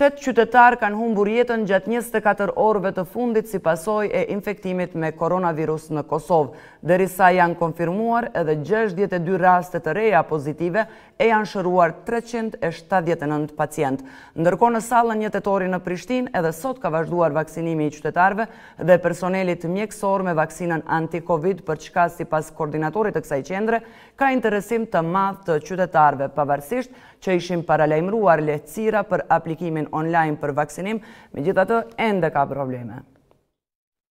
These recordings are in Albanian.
Tëtë qytetarë kanë humbur jetën gjatë 24 orëve të fundit si pasoj e infektimit me koronavirus në Kosovë, dërisa janë konfirmuar edhe 62 raste të reja pozitive e janë shëruar 379 pacient. Ndërko në salën një tëtori në Prishtin, edhe sot ka vazhduar vaksinimi i qytetarve dhe personelit mjekësor me vaksinën anti-Covid për çka si pas koordinatorit të kësaj qendre, ka interesim të madh të qytetarve, pavarësisht që ishim paralajmruar lehtësira për aplikimin online për vaksinim, me gjitha të enda ka probleme.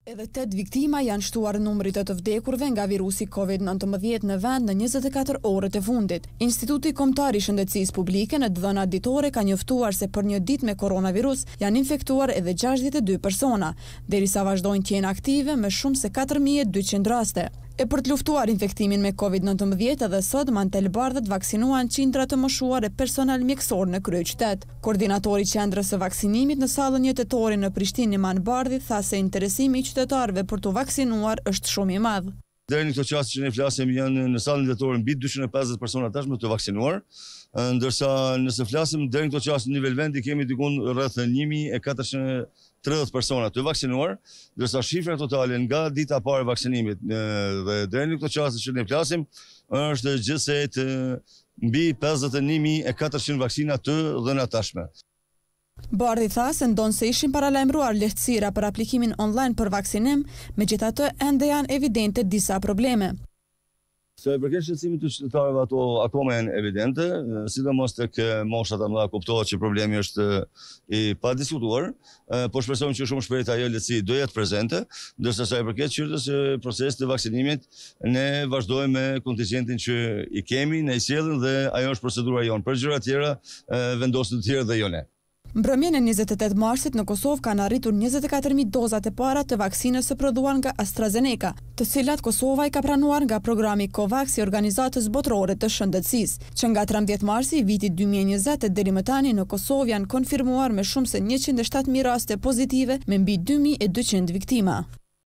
Edhe 8 viktima janë shtuar numrit të të vdekurve nga virusi COVID-19 në vend në 24 orët e fundit. Instituti Komtari Shëndecis Publike në dëdhëna ditore ka njëftuar se për një dit me koronavirus janë infektuar edhe 62 persona, deri sa vazhdojnë tjenë aktive me shumë se 4200 raste. E për të luftuar infektimin me COVID-19 dhe sot, Mantel Bardhët vaksinuan qindra të moshuar e personal mjekësor në krye qytet. Koordinatori qendrës së vaksinimit në salën jetetori në Prishtinë man Bardhi tha se interesimi i qytetarëve për të vaksinuar është shumë i madh deri në këtë qasë që ne flasim janë në sallën lehtëtorë mbi 250 persona tashmë të vaksinuar, ndërsa nëse flasim deri në këtë çast në nivel vendi kemi dikun rreth 1430 persona të vaksinuar, ndërsa shifra totale nga dita e parë e vaksinimit dhe deri në këtë qasë që ne flasim është gjithsej të mbi 51400 vaksina të dhëna tashme. Bardi tha se ndonë se ishin paralajmruar lehtësira për aplikimin online për vaksinim, me gjitha të ende janë evidente disa probleme. Se përkesh qëtësimit të qytetarëve ato akome janë evidente, sidomos të kë moshat amla kuptohet që problemi është i pa diskutuar, po shpresojmë që shumë shpejt ajo lehtësi do jetë prezente, ndërsa sa e përkesh qytës e proces të vaksinimit, ne vazhdojmë me kontingentin që i kemi, ne i sjedhën dhe ajo është procedura jonë, për gjyra tjera vendosën të tjera dhe jone. Mbrëmjen e 28 marsit në Kosovë kanë arritur 24.000 dozat e para të vaksinës së prodhuar nga AstraZeneca, të cilat Kosova i ka pranuar nga programi COVAX i Organizatës Botërore të Shëndetësisë, që nga 13 marsi i vitit 2020 deri më tani në Kosovë janë konfirmuar me shumë se 107.000 raste pozitive me mbi 2200 viktima.